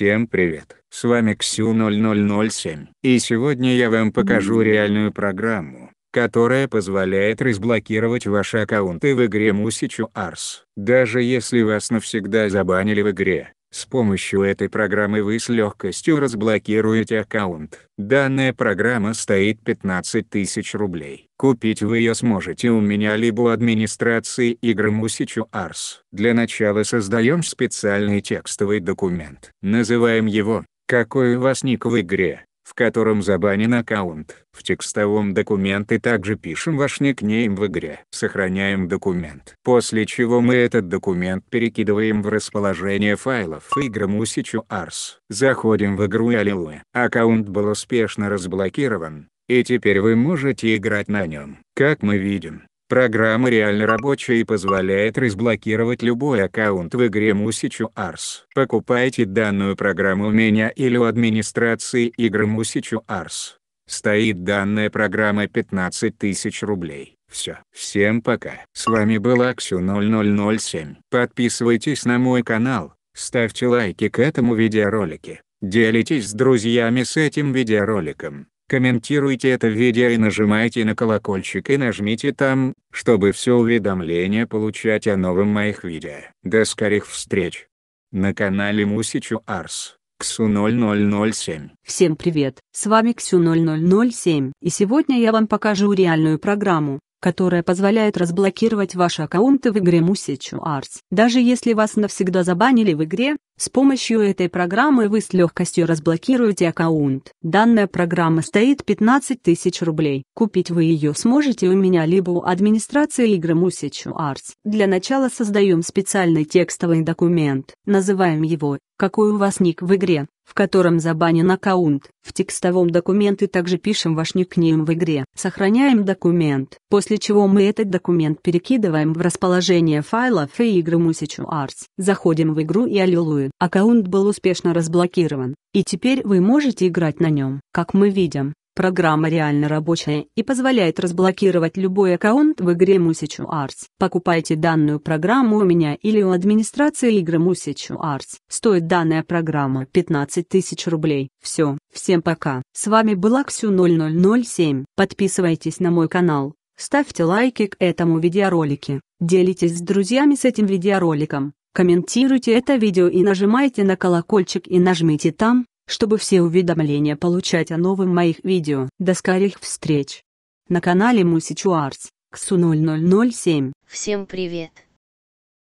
Всем привет, с вами Ксю0007, и сегодня я вам покажу реальную программу, которая позволяет разблокировать ваши аккаунты в игре Musichu Ars. Даже если вас навсегда забанили в игре, с помощью этой программы вы с легкостью разблокируете аккаунт. Данная программа стоит 15 тысяч рублей. Купить вы ее сможете у меня либо у администрации игры Мусичу Арс. Для начала создаем специальный текстовый документ. Называем его «Какой у вас ник в игре?» в котором забанен аккаунт. В текстовом документе также пишем ваш никнейм в игре. Сохраняем документ. После чего мы этот документ перекидываем в расположение файлов игрому Арс. Заходим в игру Аллилуйя. Аккаунт был успешно разблокирован, и теперь вы можете играть на нем. Как мы видим, Программа реально рабочая и позволяет разблокировать любой аккаунт в игре Musichu Ars. Покупайте данную программу у меня или у администрации игры Musichu Ars. Стоит данная программа 15 тысяч рублей. Все. Всем пока. С вами был Аксю 0007. Подписывайтесь на мой канал, ставьте лайки к этому видеоролике, делитесь с друзьями с этим видеороликом. Комментируйте это видео и нажимайте на колокольчик и нажмите там, чтобы все уведомления получать о новом моих видео. До скорых встреч! На канале Мусичу Арс. ксю 0007 Всем привет, с вами ксю 0007 и сегодня я вам покажу реальную программу, которая позволяет разблокировать ваши аккаунты в игре Musichu Arts. Даже если вас навсегда забанили в игре, с помощью этой программы вы с легкостью разблокируете аккаунт. Данная программа стоит 15 тысяч рублей. Купить вы ее сможете у меня либо у администрации игры Musichu Arts. Для начала создаем специальный текстовый документ. Называем его «Какой у вас ник в игре?» в котором забанен аккаунт. В текстовом документе также пишем ваш никнейм в игре. Сохраняем документ, после чего мы этот документ перекидываем в расположение файлов и игры Musich Arts. Заходим в игру и аллилуйя. Аккаунт был успешно разблокирован, и теперь вы можете играть на нем. Как мы видим, Программа реально рабочая и позволяет разблокировать любой аккаунт в игре Musичу Arts. Покупайте данную программу у меня или у администрации игры Musичу Arts. Стоит данная программа 15 тысяч рублей. Все, всем пока. С вами была Ксю0007. Подписывайтесь на мой канал, ставьте лайки к этому видеоролике, делитесь с друзьями с этим видеороликом, комментируйте это видео и нажимайте на колокольчик и нажмите там, чтобы все уведомления получать о новым моих видео. До скорых встреч! На канале Мусичуарс, КСУ0007. Всем привет!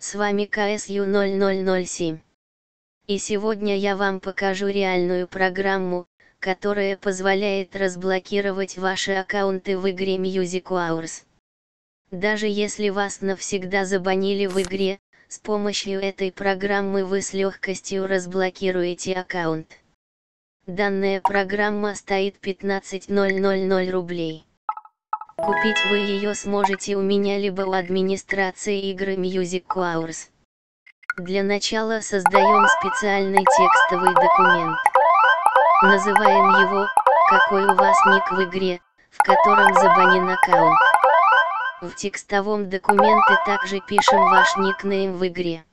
С вами КСЮ0007. И сегодня я вам покажу реальную программу, которая позволяет разблокировать ваши аккаунты в игре Music Hours. Даже если вас навсегда забанили в игре, с помощью этой программы вы с легкостью разблокируете аккаунт. Данная программа стоит 15.000 рублей. Купить вы ее сможете у меня либо у администрации игры Music Course. Для начала создаем специальный текстовый документ. Называем его «Какой у вас ник в игре», в котором забанен аккаунт. В текстовом документе также пишем ваш никнейм в игре.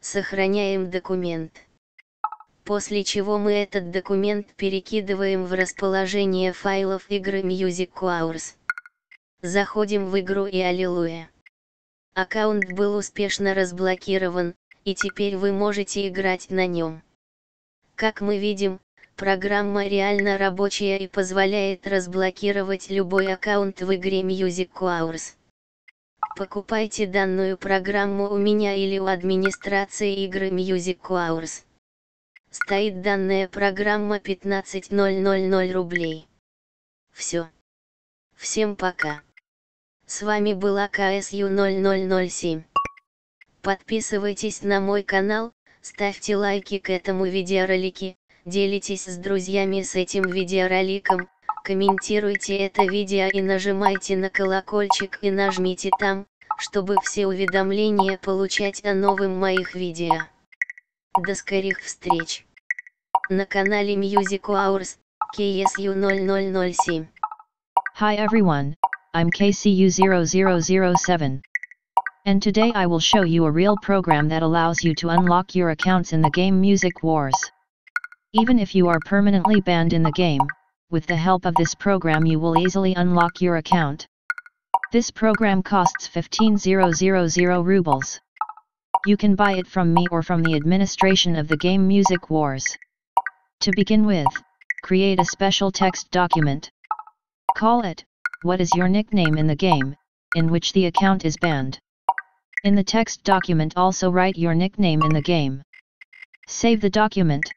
Сохраняем документ после чего мы этот документ перекидываем в расположение файлов игры Music Course. Заходим в игру и аллилуйя. Аккаунт был успешно разблокирован, и теперь вы можете играть на нем. Как мы видим, программа реально рабочая и позволяет разблокировать любой аккаунт в игре Music Course. Покупайте данную программу у меня или у администрации игры Music Course стоит данная программа 15.000 рублей. Все. Всем пока. С вами была КСЮ0007. Подписывайтесь на мой канал, ставьте лайки к этому видеоролике, делитесь с друзьями с этим видеороликом, комментируйте это видео и нажимайте на колокольчик и нажмите там, чтобы все уведомления получать о новым моих видео. До скорых встреч! На канале Music Hours, KSU 0007. Hi everyone, I'm KCU0007. And today I will show you a real program that allows you to unlock your accounts in the game Music Wars. Even if you are permanently banned in the game, with the help of this program you will easily unlock your account. This program costs 15000 rubles. You can buy it from me or from the administration of the game Music Wars. To begin with, create a special text document. Call it, what is your nickname in the game, in which the account is banned. In the text document also write your nickname in the game. Save the document.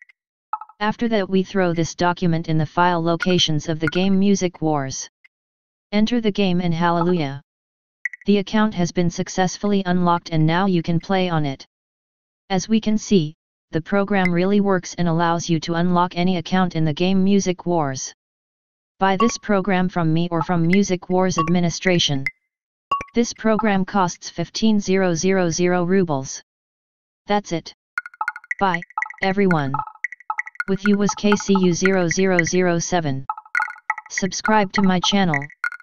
After that we throw this document in the file locations of the game Music Wars. Enter the game and hallelujah. The account has been successfully unlocked and now you can play on it. As we can see, the program really works and allows you to unlock any account in the game Music Wars. Buy this program from me or from Music Wars Administration. This program costs 15,000 rubles. That's it. Bye, everyone. With you was KCU0007. Subscribe to my channel,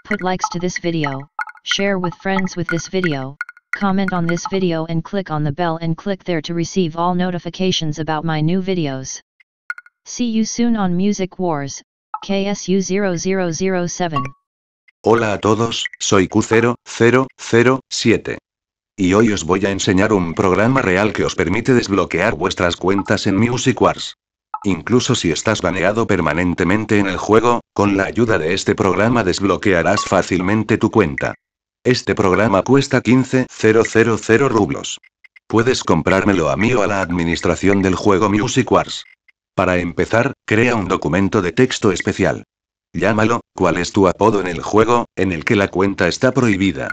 put likes to this video, share with friends with this video, comment on this video and click on the bell and click there to receive all notifications about my new videos. See you soon on Music Wars, KSU 0007. Hola a todos, soy Q0007. Y hoy os voy a enseñar un programa real que os permite desbloquear vuestras cuentas en Music Wars. Incluso si estás baneado permanentemente en el juego, con la ayuda de este programa desbloquearás fácilmente tu cuenta. Este programa cuesta 15.000 rublos. Puedes comprármelo a mí o a la administración del juego Music Wars. Para empezar, crea un documento de texto especial. Llámalo, ¿cuál es tu apodo en el juego, en el que la cuenta está prohibida?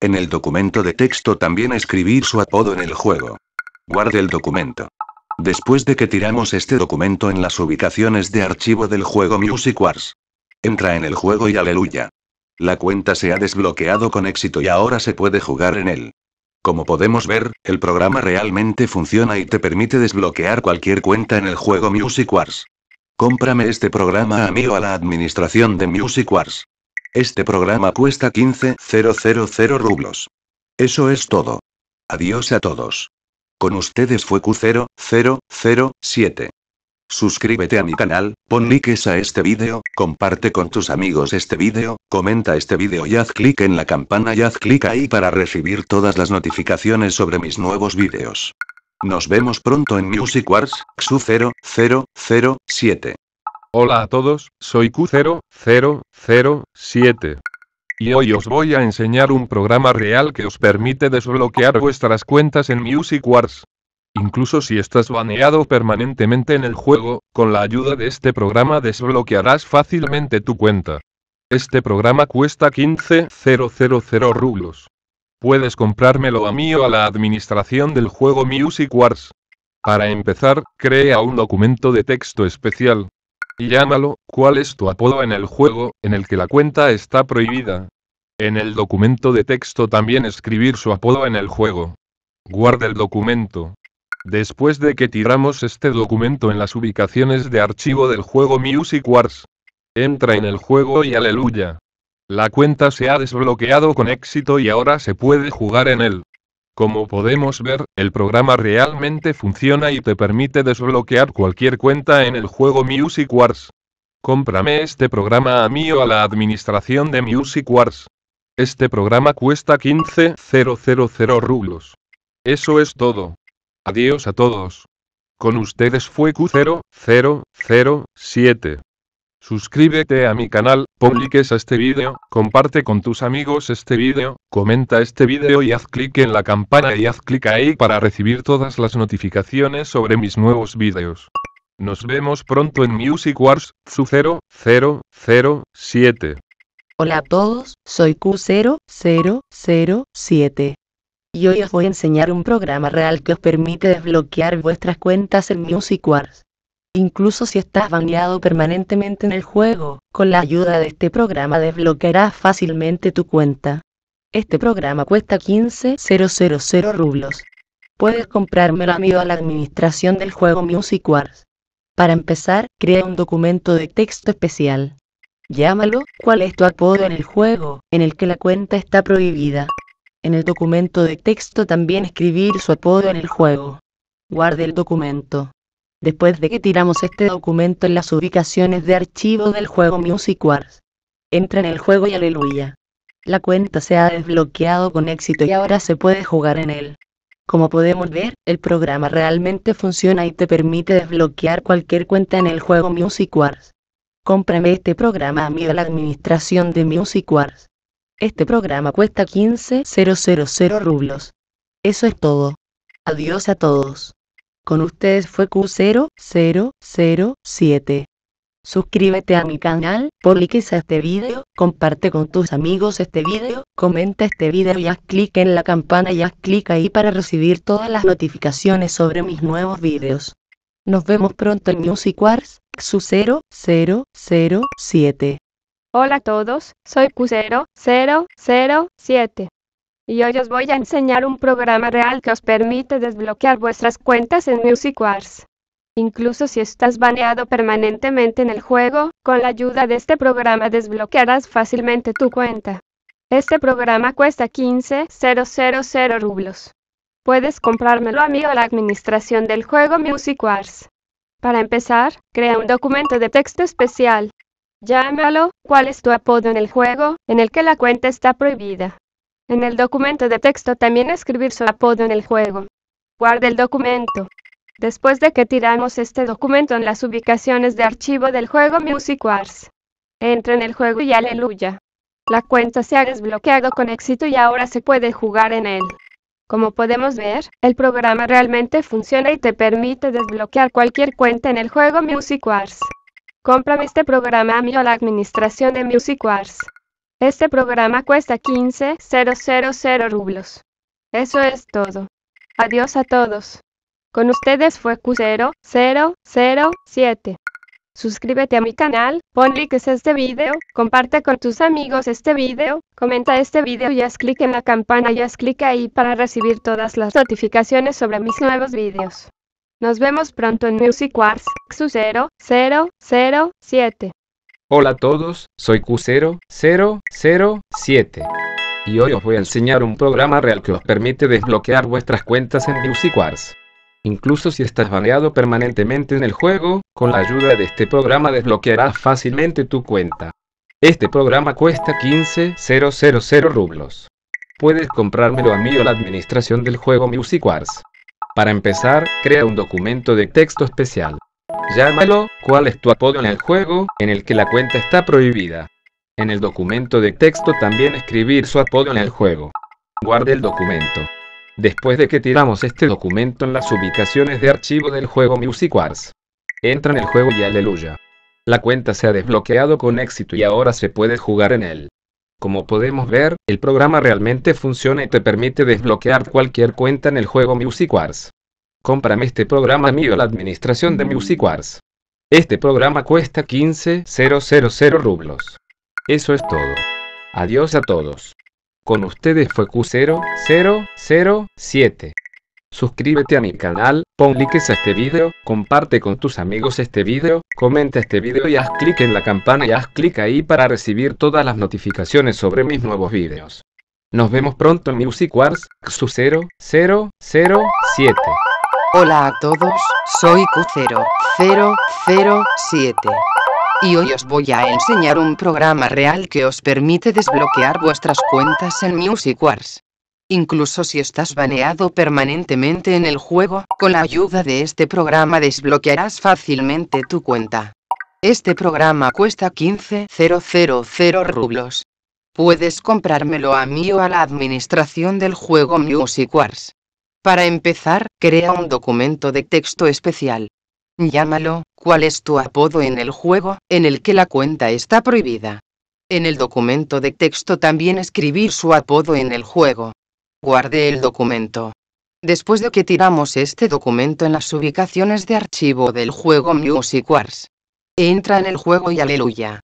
En el documento de texto también escribir su apodo en el juego. Guarde el documento. Después de que tiramos este documento en las ubicaciones de archivo del juego Music Wars. Entra en el juego y aleluya. La cuenta se ha desbloqueado con éxito y ahora se puede jugar en él. Como podemos ver, el programa realmente funciona y te permite desbloquear cualquier cuenta en el juego Music Wars. Cómprame este programa a mí o a la administración de Music Wars. Este programa cuesta 15.000 rublos. Eso es todo. Adiós a todos. Con ustedes fue Q0007. Suscríbete a mi canal, pon likes a este vídeo, comparte con tus amigos este vídeo, comenta este vídeo y haz clic en la campana y haz clic ahí para recibir todas las notificaciones sobre mis nuevos vídeos. Nos vemos pronto en Music Wars, XU0007. Hola a todos, soy Q0007. Y hoy os voy a enseñar un programa real que os permite desbloquear vuestras cuentas en Music Wars. Incluso si estás baneado permanentemente en el juego, con la ayuda de este programa desbloquearás fácilmente tu cuenta. Este programa cuesta 15.000 rublos. Puedes comprármelo a mí o a la administración del juego Music Wars. Para empezar, crea un documento de texto especial. Y llámalo, ¿cuál es tu apodo en el juego, en el que la cuenta está prohibida? En el documento de texto también escribir su apodo en el juego. Guarda el documento después de que tiramos este documento en las ubicaciones de archivo del juego Music Wars. Entra en el juego y aleluya. La cuenta se ha desbloqueado con éxito y ahora se puede jugar en él. Como podemos ver, el programa realmente funciona y te permite desbloquear cualquier cuenta en el juego Music Wars. Cómprame este programa a mí o a la administración de Music Wars. Este programa cuesta 15.000 rublos. Eso es todo. Adiós a todos. Con ustedes fue Q0007. Suscríbete a mi canal, publiques este vídeo, comparte con tus amigos este vídeo, comenta este vídeo y haz clic en la campana y haz clic ahí para recibir todas las notificaciones sobre mis nuevos vídeos. Nos vemos pronto en Music Wars Q0007. Hola a todos, soy Q0007 y hoy os voy a enseñar un programa real que os permite desbloquear vuestras cuentas en MusicWars. Incluso si estás baneado permanentemente en el juego, con la ayuda de este programa desbloquearás fácilmente tu cuenta. Este programa cuesta 15.000 rublos. Puedes comprármelo amigo a la administración del juego MusicWars. Para empezar, crea un documento de texto especial. Llámalo, ¿cuál es tu apodo en el juego, en el que la cuenta está prohibida? En el documento de texto también escribir su apodo en el juego. Guarde el documento. Después de que tiramos este documento en las ubicaciones de archivo del juego Music Wars. Entra en el juego y aleluya. La cuenta se ha desbloqueado con éxito y ahora se puede jugar en él. Como podemos ver, el programa realmente funciona y te permite desbloquear cualquier cuenta en el juego Music Wars. Cómprame este programa a de la administración de Music Wars. Este programa cuesta 15.000 rublos. Eso es todo. Adiós a todos. Con ustedes fue Q0007. Suscríbete a mi canal, a este video, comparte con tus amigos este video, comenta este video y haz clic en la campana y haz clic ahí para recibir todas las notificaciones sobre mis nuevos videos. Nos vemos pronto en Music Wars, XU0007. Hola a todos, soy q 007 y hoy os voy a enseñar un programa real que os permite desbloquear vuestras cuentas en MusicWars. Incluso si estás baneado permanentemente en el juego, con la ayuda de este programa desbloquearás fácilmente tu cuenta. Este programa cuesta 15.000 rublos. Puedes comprármelo a mí o a la administración del juego MusicWars. Para empezar, crea un documento de texto especial Llámalo, ¿cuál es tu apodo en el juego, en el que la cuenta está prohibida? En el documento de texto también escribir su apodo en el juego. Guarda el documento. Después de que tiramos este documento en las ubicaciones de archivo del juego Music Wars. Entra en el juego y aleluya. La cuenta se ha desbloqueado con éxito y ahora se puede jugar en él. Como podemos ver, el programa realmente funciona y te permite desbloquear cualquier cuenta en el juego Music Wars. Cómprame este programa a mí o a la administración de Music Wars. Este programa cuesta 15,000 rublos. Eso es todo. Adiós a todos. Con ustedes fue Q0007. Suscríbete a mi canal, pon likes a este video, comparte con tus amigos este video, comenta este video y haz clic en la campana y haz clic ahí para recibir todas las notificaciones sobre mis nuevos videos. Nos vemos pronto en Music Wars 0007 Hola a todos, soy Q0007. Y hoy os voy a enseñar un programa real que os permite desbloquear vuestras cuentas en Music Wars. Incluso si estás baneado permanentemente en el juego, con la ayuda de este programa desbloquearás fácilmente tu cuenta. Este programa cuesta 15.000 rublos. Puedes comprármelo a mí o la administración del juego Music Wars. Para empezar, crea un documento de texto especial. Llámalo, ¿cuál es tu apodo en el juego, en el que la cuenta está prohibida? En el documento de texto también escribir su apodo en el juego. Guarde el documento. Después de que tiramos este documento en las ubicaciones de archivo del juego Music Wars. Entra en el juego y aleluya. La cuenta se ha desbloqueado con éxito y ahora se puede jugar en él. Como podemos ver, el programa realmente funciona y te permite desbloquear cualquier cuenta en el juego Music Wars. Cómprame este programa mío la administración de Music Wars. Este programa cuesta 15.000 rublos. Eso es todo. Adiós a todos. Con ustedes fue Q0007. Suscríbete a mi canal, pon likes a este vídeo, comparte con tus amigos este vídeo, comenta este vídeo y haz clic en la campana y haz clic ahí para recibir todas las notificaciones sobre mis nuevos vídeos. Nos vemos pronto en Music Wars, xu 0007 Hola a todos, soy Q0007 y hoy os voy a enseñar un programa real que os permite desbloquear vuestras cuentas en Music Wars incluso si estás baneado permanentemente en el juego, con la ayuda de este programa desbloquearás fácilmente tu cuenta. Este programa cuesta 15.000 rublos. Puedes comprármelo a mí o a la administración del juego Music Wars. Para empezar, crea un documento de texto especial. Llámalo, ¿cuál es tu apodo en el juego, en el que la cuenta está prohibida? En el documento de texto también escribir su apodo en el juego guarde el documento. Después de que tiramos este documento en las ubicaciones de archivo del juego Music Wars. Entra en el juego y aleluya.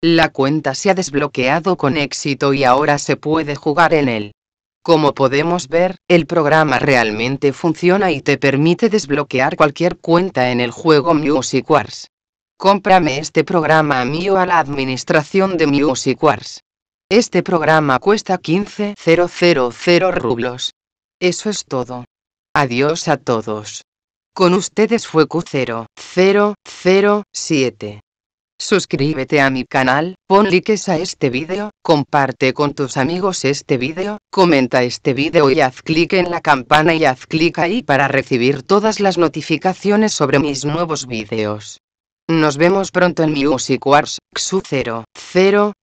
La cuenta se ha desbloqueado con éxito y ahora se puede jugar en él. Como podemos ver, el programa realmente funciona y te permite desbloquear cualquier cuenta en el juego Music Wars. Cómprame este programa mío a la administración de Music Wars. Este programa cuesta 15.000 rublos. Eso es todo. Adiós a todos. Con ustedes fue Q0007. Suscríbete a mi canal, pon likes a este vídeo, comparte con tus amigos este vídeo, comenta este vídeo y haz clic en la campana y haz clic ahí para recibir todas las notificaciones sobre mis nuevos vídeos. Nos vemos pronto en Music Wars, XU 0007.